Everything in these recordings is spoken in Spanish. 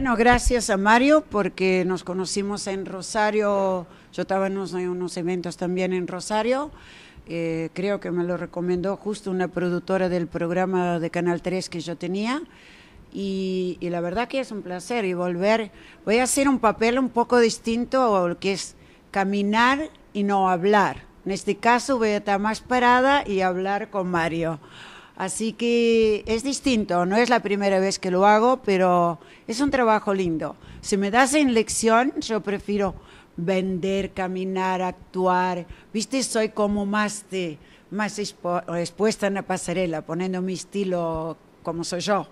Bueno, gracias a Mario porque nos conocimos en Rosario, yo estaba en unos, eventos también en Rosario, eh, creo que me lo recomendó justo una productora del programa de Canal 3 que yo tenía. Y, y, la verdad que es un placer y volver, voy a hacer un papel un poco distinto, al que es caminar y no hablar. En este caso voy a estar más parada y hablar con Mario. Así que es distinto, no es la primera vez que lo hago, pero es un trabajo lindo. Si me das en lección, yo prefiero vender, caminar, actuar. Viste, soy como más, más expuesta en la pasarela, poniendo mi estilo como soy yo,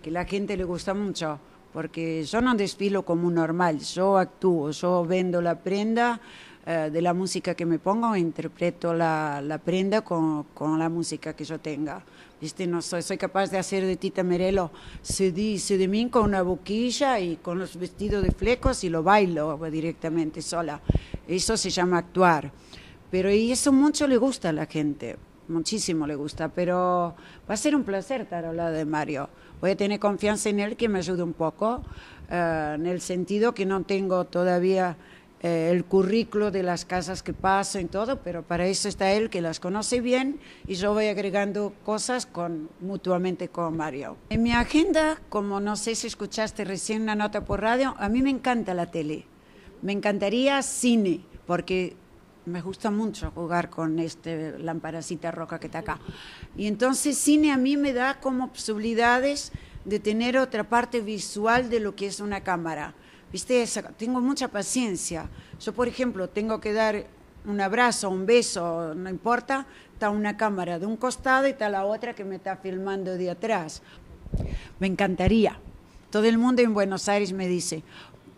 que la gente le gusta mucho, porque yo no desfilo como normal, yo actúo, yo vendo la prenda eh, de la música que me pongo, interpreto la, la prenda con, con, la música que yo tenga. ¿Viste? No soy, soy capaz de hacer de Tita Merelo de mí con una boquilla y con los vestidos de flecos y lo bailo directamente sola. Eso se llama actuar. Pero y eso mucho le gusta a la gente, muchísimo le gusta, pero va a ser un placer estar al lado de Mario. Voy a tener confianza en él que me ayude un poco, eh, en el sentido que no tengo todavía eh, el currículo de las casas que paso y todo, pero para eso está él que las conoce bien y yo voy agregando cosas con, mutuamente con Mario. En mi agenda, como no sé si escuchaste recién una nota por radio, a mí me encanta la tele, me encantaría cine, porque me gusta mucho jugar con este lamparacita roja que está acá. Y entonces cine a mí me da como posibilidades de tener otra parte visual de lo que es una cámara. ¿viste? tengo mucha paciencia. Yo, por ejemplo, tengo que dar un abrazo, un beso, no importa, está una cámara de un costado y está la otra que me está filmando de atrás. Me encantaría. Todo el mundo en Buenos Aires me dice,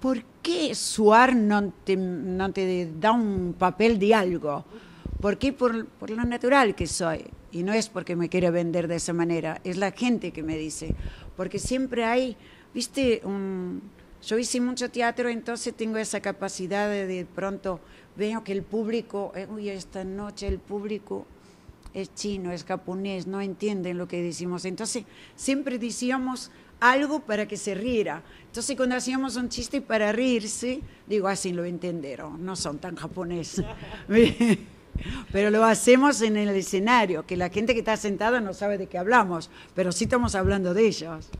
¿por qué Suar no te, no te da un papel de algo? ¿Por qué? Por, por lo natural que soy. Y no es porque me quiera vender de esa manera, es la gente que me dice. Porque siempre hay, viste, un, yo hice mucho teatro, entonces tengo esa capacidad de, de pronto veo que el público, eh, uy, esta noche el público es chino, es japonés, no entienden lo que decimos. Entonces siempre decíamos algo para que se riera. Entonces cuando hacíamos un chiste para reírse, digo, así ah, lo entendieron, no son tan japoneses. pero lo hacemos en el escenario, que la gente que está sentada no sabe de qué hablamos, pero sí estamos hablando de ellos.